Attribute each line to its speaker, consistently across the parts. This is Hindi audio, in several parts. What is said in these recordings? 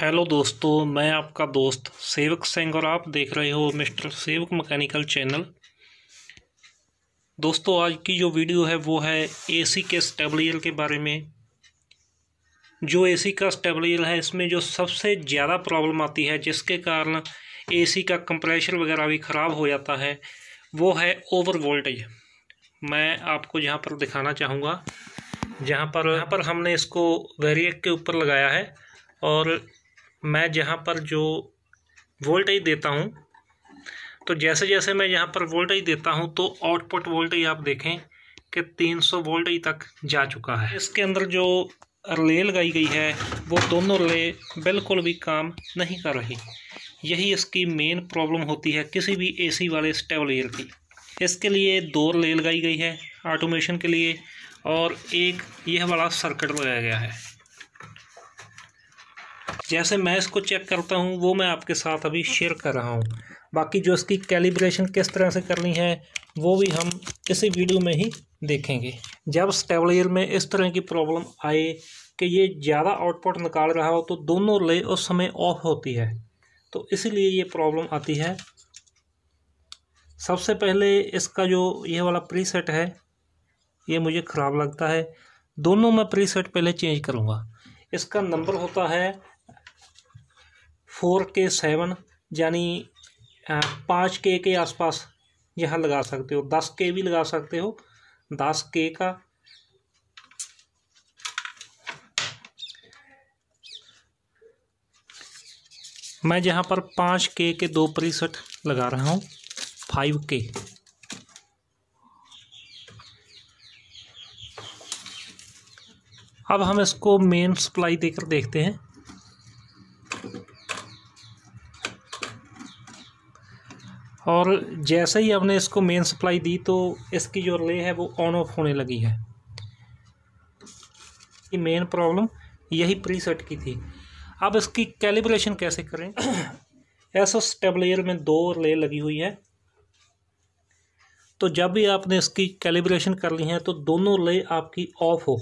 Speaker 1: हेलो दोस्तों मैं आपका दोस्त सेवक सिंह और आप देख रहे हो मिस्टर सेवक मैकेनिकल चैनल दोस्तों आज की जो वीडियो है वो है एसी के स्टेबलाइजर के बारे में जो एसी का स्टेबलियल है इसमें जो सबसे ज़्यादा प्रॉब्लम आती है जिसके कारण एसी का कंप्रेशर वगैरह भी ख़राब हो जाता है वो है ओवर वोल्टेज मैं आपको यहाँ पर दिखाना चाहूँगा जहाँ पर यहाँ पर हमने इसको वेरिएक के ऊपर लगाया है और मैं जहाँ पर जो वोल्टेज देता हूँ तो जैसे जैसे मैं यहाँ पर वोल्टेज देता हूँ तो आउटपुट वोल्टेज आप देखें कि 300 वोल्टेज तक जा चुका है इसके अंदर जो रिले लगाई गई है वो दोनों रिले बिल्कुल भी काम नहीं कर रही यही इसकी मेन प्रॉब्लम होती है किसी भी एसी वाले स्टेबलेयर की इसके लिए दो रिले लगाई गई है ऑटोमेशन के लिए और एक यह वाला सर्किट लगाया गया है जैसे मैं इसको चेक करता हूँ वो मैं आपके साथ अभी शेयर कर रहा हूँ बाकी जो इसकी कैलिब्रेशन किस तरह से करनी है वो भी हम इसी वीडियो में ही देखेंगे जब स्टेबलाइजर में इस तरह की प्रॉब्लम आए कि ये ज़्यादा आउटपुट निकाल रहा हो तो दोनों ले उस समय ऑफ होती है तो इसीलिए ये प्रॉब्लम आती है सबसे पहले इसका जो ये वाला प्रीसेट है ये मुझे ख़राब लगता है दोनों मैं प्रीसेट पहले चेंज करूँगा इसका नंबर होता है फोर के सेवन यानी पाँच के के आसपास यहाँ लगा सकते हो दस के भी लगा सकते हो दस के का मैं यहाँ पर पाँच के के दो प्रीसेट लगा रहा हूँ फाइव के अब हम इसको मेन सप्लाई देकर देखते हैं और जैसे ही हमने इसको मेन सप्लाई दी तो इसकी जो ले है वो ऑन ऑफ होने लगी है ये मेन प्रॉब्लम यही प्री सेट की थी अब इसकी कैलिब्रेशन कैसे करें ऐसा स्टेबलेयर में दो ले लगी हुई है तो जब भी आपने इसकी कैलिब्रेशन कर ली है तो दोनों ले आपकी ऑफ हो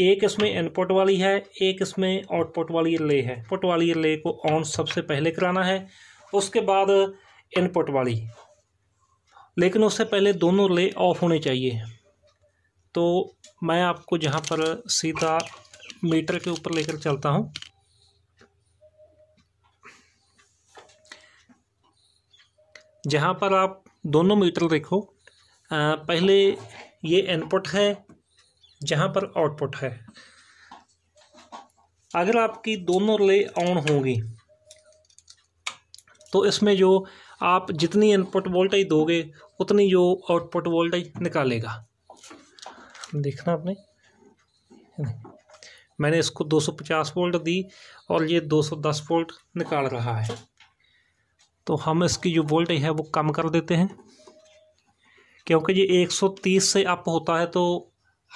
Speaker 1: एक इसमें इनपुट वाली है एक इसमें आउटपुट वाली ले है पुट वाली ले को ऑन सबसे पहले कराना है उसके बाद इनपुट वाली लेकिन उससे पहले दोनों रिले ऑफ होने चाहिए तो मैं आपको जहाँ पर सीधा मीटर के ऊपर लेकर चलता हूँ जहाँ पर आप दोनों मीटर देखो आ, पहले ये इनपुट है जहाँ पर आउटपुट है अगर आपकी दोनों रिले ऑन होंगी तो इसमें जो आप जितनी इनपुट वोल्टेज दोगे उतनी जो आउटपुट वोल्टेज निकालेगा देखना आपने मैंने इसको 250 वोल्ट दी और ये 210 वोल्ट निकाल रहा है तो हम इसकी जो वोल्टेज है वो कम कर देते हैं क्योंकि ये 130 से अप होता है तो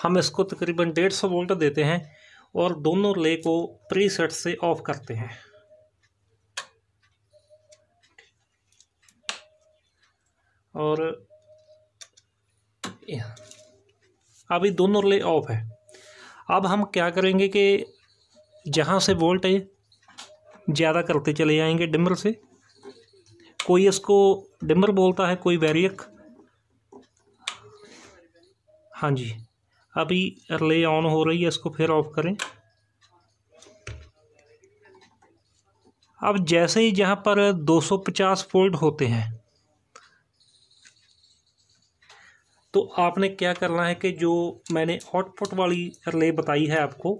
Speaker 1: हम इसको तकरीबन 150 वोल्ट देते हैं और दोनों ले को सेट से ऑफ करते हैं और अभी दोनों रिले ऑफ है अब हम क्या करेंगे कि जहाँ से वोल्टेज ज़्यादा करते चले जाएंगे डिमर से कोई इसको डिमर बोलता है कोई वेरियक हाँ जी अभी रिले ऑन हो रही है इसको फिर ऑफ करें अब जैसे ही जहाँ पर 250 वोल्ट होते हैं तो आपने क्या करना है कि जो मैंने आउटपुट वाली रिले बताई है आपको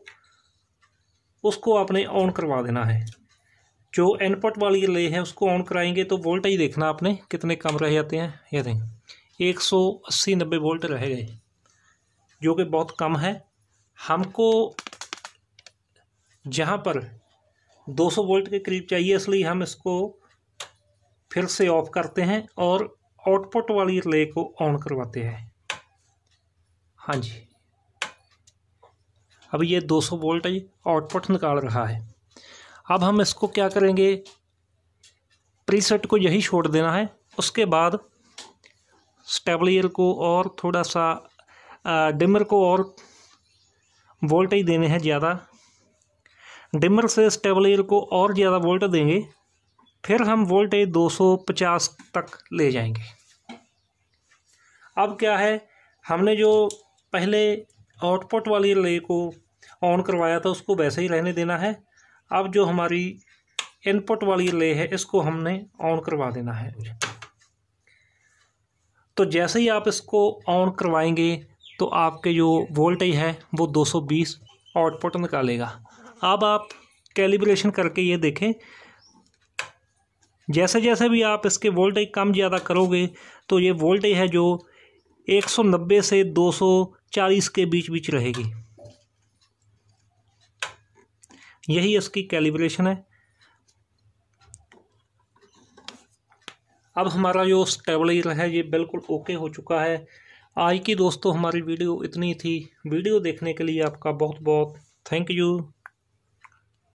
Speaker 1: उसको आपने ऑन करवा देना है जो इनपुट वाली रिले है उसको ऑन कराएंगे तो वोल्टेज देखना आपने कितने कम रह जाते हैं ये देखें एक सौ अस्सी नब्बे वोल्ट रह गए जो कि बहुत कम है हमको जहाँ पर 200 वोल्ट के करीब चाहिए इसलिए हम इसको फिर से ऑफ करते हैं और आउटपुट वाली रिले को ऑन करवाते हैं हाँ जी अब ये 200 वोल्ट आउटपुट निकाल रहा है अब हम इसको क्या करेंगे प्रीसेट को यही छोड़ देना है उसके बाद स्टेबलियर को और थोड़ा सा डिमर को और वोल्टेज देने हैं ज़्यादा डिमर से स्टेबलियर को और ज़्यादा वोल्ट देंगे फिर हम वोल्टेज 250 तक ले जाएंगे अब क्या है हमने जो पहले आउटपुट वाली रिले को ऑन करवाया था उसको वैसे ही रहने देना है अब जो हमारी इनपुट वाली रिले है इसको हमने ऑन करवा देना है तो जैसे ही आप इसको ऑन करवाएंगे तो आपके जो वोल्टेज है वो 220 आउटपुट निकालेगा अब आप कैलिब्रेशन करके ये देखें जैसे जैसे भी आप इसके वोल्टेज कम ज़्यादा करोगे तो ये वोल्टेज है जो 190 से 240 के बीच बीच रहेगी यही इसकी कैलिब्रेशन है अब हमारा जो स्टेबलाइजर है ये बिल्कुल ओके हो चुका है आज की दोस्तों हमारी वीडियो इतनी थी वीडियो देखने के लिए आपका बहुत बहुत थैंक यू